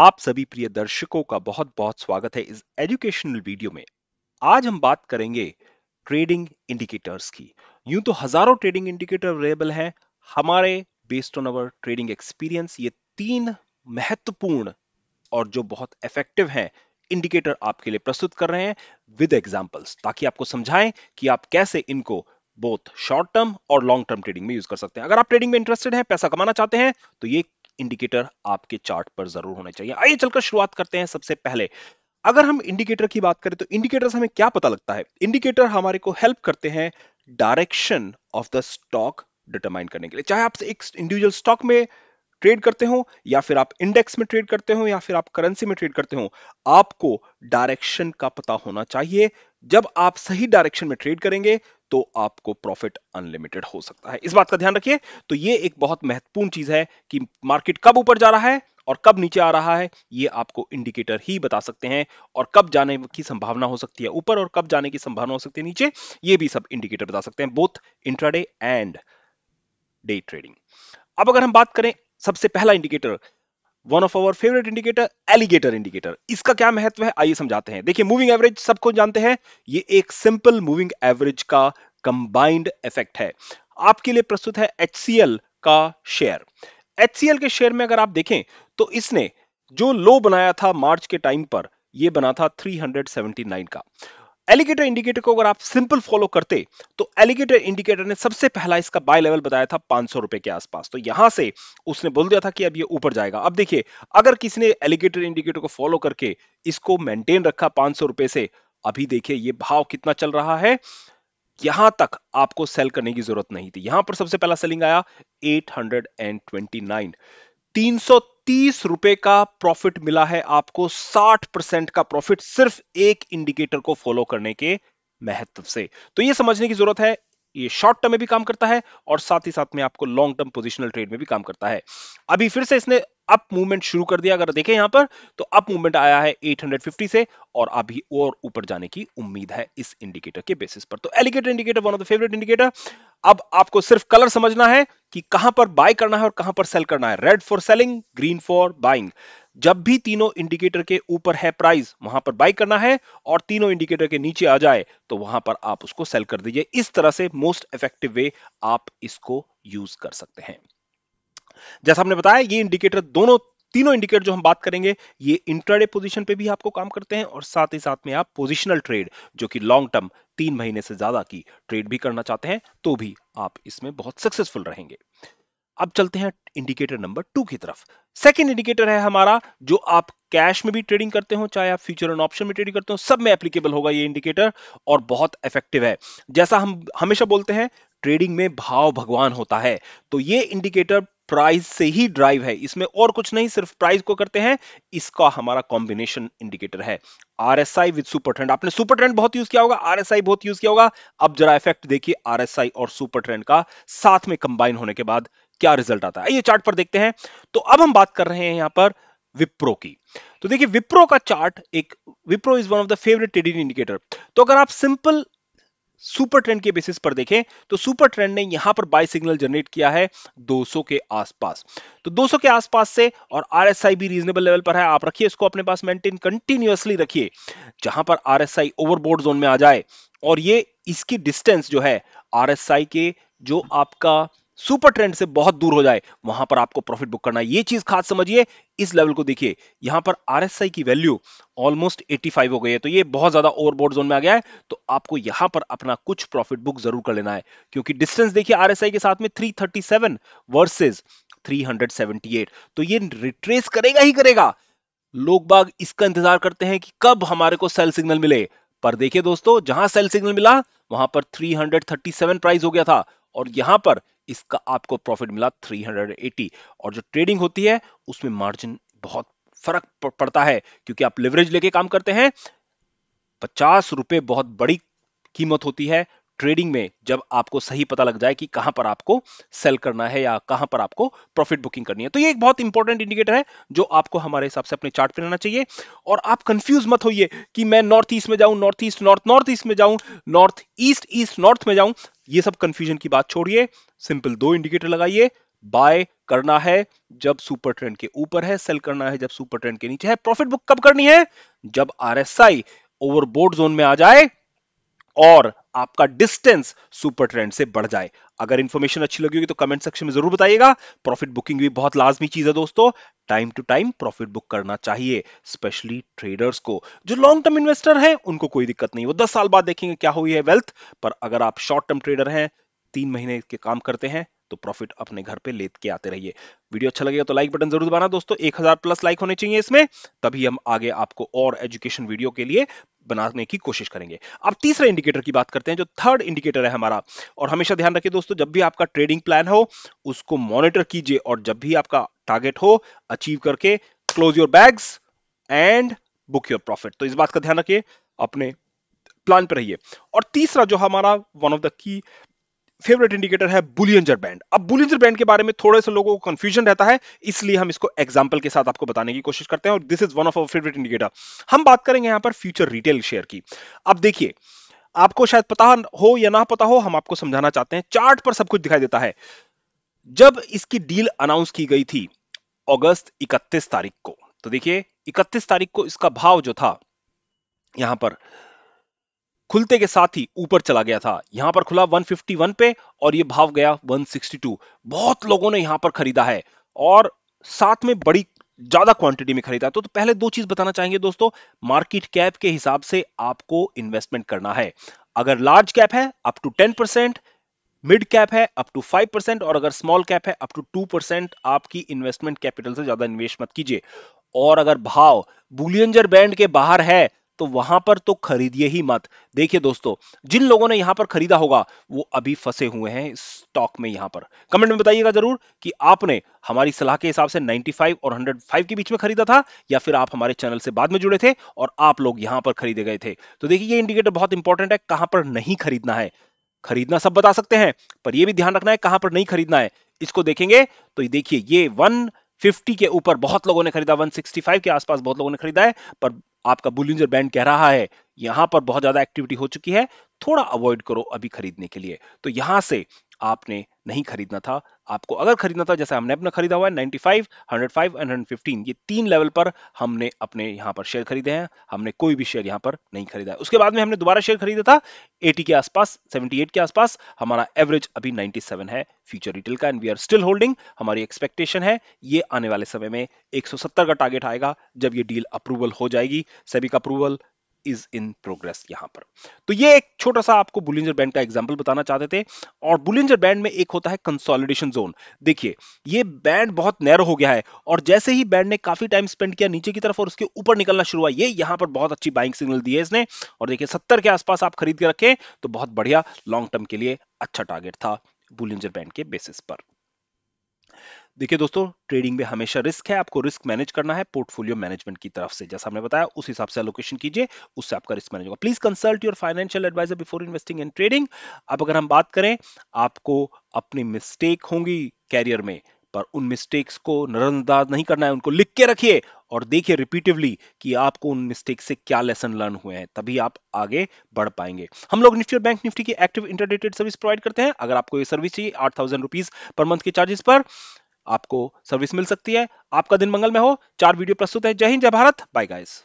आप सभी प्रिय दर्शकों का बहुत बहुत स्वागत है इस एजुकेशनल वीडियो में आज हम बात करेंगे ट्रेडिंग इंडिकेटर्स की यूं तो हजारों ट्रेडिंग इंडिकेटर अवेलेबल हैं हमारे based on our trading experience ये तीन महत्वपूर्ण और जो बहुत इफेक्टिव हैं इंडिकेटर आपके लिए प्रस्तुत कर रहे हैं विद एग्जाम्पल्स ताकि आपको समझाएं कि आप कैसे इनको बोथ शॉर्ट टर्म और लॉन्ग टर्म ट्रेडिंग में यूज कर सकते हैं अगर आप ट्रेडिंग में इंटरेस्टेड हैं पैसा कमाना चाहते हैं तो ये इंडिकेटर आपके चार्ट पर जरूर होने चाहिए आइए चलकर शुरुआत करते हैं सबसे पहले अगर हम इंडिकेटर की बात करें तो इंडिकेटर से हमें क्या पता लगता है इंडिकेटर हमारे को हेल्प करते हैं direction of the stock determine करने के लिए चाहे आप एक इंडिविजुअल स्टॉक में ट्रेड करते हो या फिर आप इंडेक्स में ट्रेड करते हो या फिर आप करेंसी में ट्रेड करते हो आपको डायरेक्शन का पता होना चाहिए जब आप सही डायरेक्शन में ट्रेड करेंगे तो आपको प्रॉफिट अनलिमिटेड हो सकता है इस बात का ध्यान रखिए तो ये एक बहुत महत्वपूर्ण चीज है कि मार्केट कब ऊपर जा रहा है और कब नीचे आ रहा है ये आपको इंडिकेटर ही बता सकते हैं और कब जाने की संभावना हो सकती है ऊपर और कब जाने की संभावना हो सकती है नीचे ये भी सब इंडिकेटर बता सकते हैं both intraday and day trading अब अगर हम बात करें सबसे पहला indicator one of our favourite indicator alligator indicator इसका क्या महत्व है आइए समझाते हैं देखिए मूविंग एवरेज सबको जानते हैं ये एक सिंपल मूविंग एवरेज का कंबाइंड इफेक्ट है आपके लिए प्रस्तुत है एच का शेयर एच के शेयर में अगर आप देखें तो इसने जो लो बनाया था मार्च के टाइम पर यह बना था 379 का एलिगेटर इंडिकेटर को अगर आप सिंपल फॉलो करते तो एलिगेटर इंडिकेटर ने सबसे पहला इसका बाय लेवल बताया था पांच सौ रुपए के आसपास तो यहां से उसने बोल दिया था कि अब ये ऊपर जाएगा अब देखिए अगर किसी ने एलिगेटर इंडिकेटर को फॉलो करके इसको मेंटेन रखा पांच रुपए से अभी देखिए ये भाव कितना चल रहा है यहां तक आपको सेल करने की जरूरत नहीं थी यहां पर सबसे पहला सेलिंग आया 829 330 रुपए का प्रॉफिट मिला है आपको 60 परसेंट का प्रॉफिट सिर्फ एक इंडिकेटर को फॉलो करने के महत्व से तो यह समझने की जरूरत है ये शॉर्ट टर्म में भी काम करता है और साथ ही साथ में आपको लॉन्ग टर्म पोजिशनल ट्रेड में भी काम करता है अभी फिर से इसने अप मूवमेंट शुरू कर दिया अगर देखें यहां पर तो अप मूवमेंट आया है 850 से और अभी और ऊपर जाने की उम्मीद है इस इंडिकेटर के बेसिस पर तो alligator indicator one of the favourite indicator अब आपको सिर्फ कलर समझना है कि कहां पर बाय करना है और कहां पर सेल करना है red for selling green for buying जब भी तीनों इंडिकेटर के ऊपर है प्राइस वहां पर बाई करना है और तीनों इंडिकेटर के नीचे आ जाए तो वहां पर आप उसको सेल कर दीजिए इस तरह से मोस्ट इफेक्टिव वे आप इसको यूज कर सकते हैं जैसा हमने बताया ये इंडिकेटर दोनों तीनों इंडिकेटर जो हम बात करेंगे ये इंट्राडे पोजीशन पे भी आपको काम करते हैं और साथ ही साथ में आप पोजिशनल ट्रेड जो कि लॉन्ग टर्म तीन महीने से ज्यादा की ट्रेड भी करना चाहते हैं तो भी आप इसमें बहुत सक्सेसफुल रहेंगे अब चलते हैं इंडिकेटर नंबर टू की तरफ सेकंड इंडिकेटर है हमारा जो आप कैश में भी ट्रेडिंग करते हो चाहे आप फ्यूचर एंड ऑप्शन में ट्रेडिंग करते हो सब में एप्लीकेबल होगा ये इंडिकेटर और बहुत इफेक्टिव है जैसा हम हमेशा बोलते हैं ट्रेडिंग में भाव भगवान होता है तो ये इंडिकेटर प्राइस से ही ड्राइव है इसमें और कुछ नहीं सिर्फ प्राइस को करते हैं इसका हमारा कॉम्बिनेशन इंडिकेटर है R S I with super trend आपने सुपर ट्रेंड बहुत यूज किया होगा आर एस आई बहुत यूज किया होगा अब जरा इफेक्ट देखिए आर एस आई और सुपर ट्रेंड का साथ में कंबाइन होने के बाद क्या रिजल्ट आता है ये चार्ट पर देखते हैं तो अब हम बात कर रहे हैं यहां पर विप्रो की तो देखिए विप्रो का चार्ट एक Wipro is one of the favourite trading indicator तो अगर आप सिंपल सुपर ट्रेंड के बेसिस पर देखें तो सुपर ट्रेंड ने यहां पर बाय सिग्नल जनरेट किया है 200 के आसपास तो 200 के आसपास से और आरएसआई भी रीजनेबल लेवल पर है आप रखिए इसको अपने पास मेंटेन कंटिन्यूअसली रखिए जहां पर आरएसआई ओवरबोर्ड जोन में आ जाए और ये इसकी डिस्टेंस जो है आरएसआई के जो आपका सुपर ट्रेंड से बहुत दूर हो जाए वहां पर आपको प्रॉफिट बुक करना ये चीज खास समझिए इस लेवल को देखिए यहां पर आरएसआई की वैल्यू ऑलमोस्ट 85 हो गई है तो ये बहुत ज्यादा ओवरबोर्ड जोन में आ गया है तो आपको यहां पर अपना कुछ प्रॉफिट बुक जरूर कर लेना है क्योंकि डिस्टेंस देखिए आरएसआई के साथ में थ्री वर्सेस 378 तो ये रिट्रेस करेगा ही करेगा लोग बाग इसका इंतजार करते हैं कि कब हमारे को सेल सिग्नल मिले पर देखिए दोस्तों जहां सेल सिग्नल मिला वहां पर 337 प्राइस हो गया था और यहां पर इसका आपको प्रॉफिट मिला 380 और जो ट्रेडिंग होती है उसमें मार्जिन बहुत फर्क पड़ता है क्योंकि आप लेवरेज लेके काम करते हैं पचास रुपए बहुत बड़ी कीमत होती है ट्रेडिंग में जब आपको सही पता लग जाए कि कहां पर आपको सेल करना है या कहां पर आपको प्रॉफिट बुकिंग करनी है तो ये एक बहुत इंपॉर्टेंट इंडिकेटर है जो आपको हमारे हिसाब से अपने चार्ट पे रहना चाहिए और आप कंफ्यूज मत होइए कि मैं नॉर्थ ईस्ट में जाऊं north east north north east में जाऊं नॉर्थ ईस्ट ईस्ट नॉर्थ में जाऊं ये सब कंफ्यूजन की बात छोड़िए सिंपल दो इंडिकेटर लगाइए बाय करना है जब सुपर ट्रेंड के ऊपर है सेल करना है जब सुपर ट्रेंड के नीचे है प्रॉफिट बुक कब करनी है जब आरएसआई ओवरबोर्ड जोन में आ जाए और आपका डिस्टेंस सुपर ट्रेंड से बढ़ जाए अगर इंफॉर्मेशन अच्छी लगी होगी तो कमेंट सेक्शन में जरूर बताइएगा प्रॉफिट बुकिंग भी बहुत लाजमी चीज है दोस्तों time to time profit book करना चाहिए स्पेशली ट्रेडर्स को जो लॉन्ग टर्म इन्वेस्टर हैं उनको कोई दिक्कत नहीं वो दस साल बाद देखेंगे क्या हुई है वेल्थ पर अगर आप शॉर्ट टर्म ट्रेडर हैं तीन महीने के काम करते हैं तो प्रॉफिट अपने घर पे लेत के आते रहिए वीडियो अच्छा लगेगा तो लाइक बटन जरूर दबाना दोस्तों 1000 प्लस लाइक होने चाहिए इसमें तभी हम आगे आपको और एजुकेशन वीडियो के लिए बनाने की कोशिश करेंगे अब तीसरे इंडिकेटर की बात करते हैं जो थर्ड इंडिकेटर है हमारा और हमेशा ध्यान रखिए दोस्तों जब भी आपका ट्रेडिंग प्लान हो उसको मॉनिटर कीजिए और जब भी आपका टारगेट हो अचीव करके close your bags and book your profit तो इस बात का ध्यान रखिए अपने प्लान पर रहिए और तीसरा जो हमारा वन ऑफ द की फेवरेट इंडिकेटर है बुलियंजर बैंड अब बुलियंजर बैंड के बारे में थोड़े से लोगों को कंफ्यूजन रहता है इसलिए हम इसको एग्जाम्पल के साथ आपको बताने की कोशिश करते हैं और this is one of our favourite indicator हम बात करेंगे यहां पर फ्यूचर रिटेल शेयर की अब देखिए आपको शायद पता हो या ना पता हो हम आपको समझाना चाहते हैं चार्ट पर सब कुछ दिखाई देता है जब इसकी डील अनाउंस की गई थी अगस्त 31 तारीख को तो देखिए 31 तारीख को इसका भाव जो था यहां पर खुलते के साथ ही ऊपर चला गया था यहां पर खुला 151 पे और ये भाव गया 162 बहुत लोगों ने यहां पर खरीदा है और साथ में बड़ी ज्यादा क्वांटिटी में खरीदा तो, तो पहले दो चीज बताना चाहेंगे दोस्तों मार्केट कैप के हिसाब से आपको इन्वेस्टमेंट करना है अगर लार्ज कैप है up to ten percent mid cap है अप टू फाइव परसेंट और अगर स्मॉल कैप है अप टू टू परसेंट आपकी इन्वेस्टमेंट कैपिटल से ज्यादा इन्वेस्ट मत कीजिए और अगर भाव बुलियंजर बैंड के बाहर है तो वहां पर तो खरीदिए ही मत देखिए दोस्तों जिन लोगों ने यहां पर खरीदा होगा वो अभी फंसे हुए हैं स्टॉक में यहां पर कमेंट में बताइएगा जरूर कि आपने हमारी सलाह के हिसाब से 95 और 105 के बीच में खरीदा था या फिर आप हमारे चैनल से बाद में जुड़े थे और आप लोग यहां पर खरीदे गए थे तो देखिए ये इंडिकेटर बहुत इंपॉर्टेंट है कहां पर नहीं खरीदना है खरीदना सब बता सकते हैं पर यह भी ध्यान रखना है कहां पर नहीं खरीदना है इसको देखेंगे तो देखिए ये वन 50 के ऊपर बहुत लोगों ने खरीदा 165 के आसपास बहुत लोगों ने खरीदा है पर आपका बुलिंजर बैंड कह रहा है यहां पर बहुत ज्यादा एक्टिविटी हो चुकी है थोड़ा अवॉइड करो अभी खरीदने के लिए तो यहां से आपने नहीं खरीदना था आपको अगर खरीदना था जैसे हमने अपना खरीदा हुआ है 95, 105 एंड 115 ये तीन लेवल पर हमने अपने यहाँ पर शेयर खरीदे हैं हमने कोई भी शेयर यहाँ पर नहीं खरीदा है उसके बाद में हमने दोबारा शेयर खरीदा था 80 के आसपास 78 के आसपास हमारा एवरेज अभी 97 है फ्यूचर रिटेल का and we are still holding हमारी एक्सपेक्टेशन है ये आने वाले समय में एक का टारगेट आएगा जब ये डील अप्रूवल हो जाएगी सभी का अप्रूवल इज इन प्रोग्रेस यहां पर तो ये एक छोटा सा आपको बुलिंजर बैंड का एग्जाम्पल बताना चाहते थे और बुलिंजर बैंड में एक होता है कंसोलिडेशन जोन देखिए ये बैंड बहुत नैरो हो गया है और जैसे ही बैंड ने काफी टाइम स्पेंड किया नीचे की तरफ और उसके ऊपर निकलना शुरू हुआ ये यहां पर बहुत अच्छी बाइंग सिग्नल दी है इसने और देखिए सत्तर के आसपास आप खरीद के रखें तो बहुत बढ़िया लॉन्ग टर्म के लिए अच्छा टारगेट था बुलिंजर बैंड के बेसिस पर देखिए दोस्तों ट्रेडिंग में हमेशा रिस्क है आपको रिस्क मैनेज करना है पोर्टफोलियो मैनेजमेंट की तरफ से जैसा हमने बताया उस हिसाब से एलोकेशन कीजिए उससे आपका रिस्क मैनेज होगा please consult your financial advisor before investing in trading अब अगर हम बात करें आपको अपनी मिस्टेक होंगी कैरियर में पर उन मिस्टेक्स को नजरअंदाज नहीं करना है उनको लिख के रखिए और देखिए रिपीटिवली कि आपको उन मिस्टेक से क्या लेसन लर्न हुए हैं तभी आप आगे बढ़ पाएंगे हम लोग निफ्टी और बैंक निफ्टी की एक्टिव इंटरडेटेड सर्विस प्रोवाइड करते हैं अगर आपको ये सर्विस चाहिए आठ थाउजेंड रुपीज पर मंथ के चार्जेस पर आपको सर्विस मिल सकती है आपका दिन मंगल में हो चार वीडियो प्रस्तुत है जय हिंद जय भारत बाय गाइस